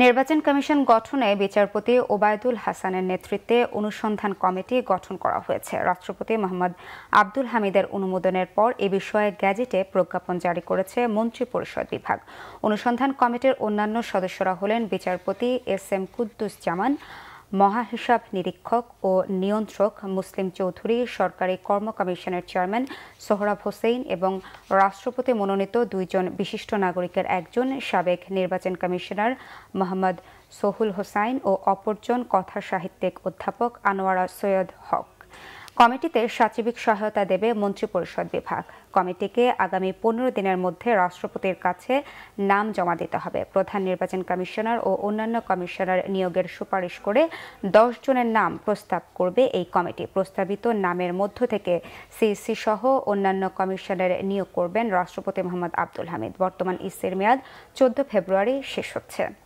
নির্বাচন কমিশন গঠনে বিচারপতি ওবায়দুল হাসানের নেতৃত্বে অনুসন্ধান কমিটি গঠন করা হয়েছে রাষ্ট্রপতি মোহাম্মদ আব্দুল হামিদের অনুমোদনের পর এ বিষয়ে গ্যাজেটে প্রজ্ঞাপন জারি করেছে মন্ত্রিপরিষদ বিভাগ অনুসন্ধান কমিটির অন্যান্য সদস্যরা হলেন বিচারপতি এস এম কুদ্দুস জামান মহাহিসাব নিরীক্ষক ও নিয়ন্ত্রক মুসলিম চৌধুরী সরকারি কর্ম কমিশনের চেয়ারম্যান সোহরাব হোসেন এবং রাষ্ট্রপতি মনোনীত দুইজন বিশিষ্ট নাগরিকের একজন সাবেক নির্বাচন কমিশনার মোহাম্মদ সহুল হোসাইন ও অপরজন কথা সাহিত্যিক অধ্যাপক আনোয়ারা সৈয়দ হক কমিটিতে সাচিবিক সহায়তা দেবে মন্ত্রিপরিষদ বিভাগ কমিটিকে আগামী পনেরো দিনের মধ্যে রাষ্ট্রপতির কাছে নাম জমা দিতে হবে প্রধান নির্বাচন কমিশনার ও অন্যান্য কমিশনার নিয়োগের সুপারিশ করে দশ জনের নাম প্রস্তাব করবে এই কমিটি প্রস্তাবিত নামের মধ্য থেকে সিসি সহ অন্যান্য কমিশনার নিয়োগ করবেন রাষ্ট্রপতি মোহাম্মদ আব্দুল হামিদ বর্তমান ইসির মেয়াদ চোদ্দ ফেব্রুয়ারি শেষ হচ্ছে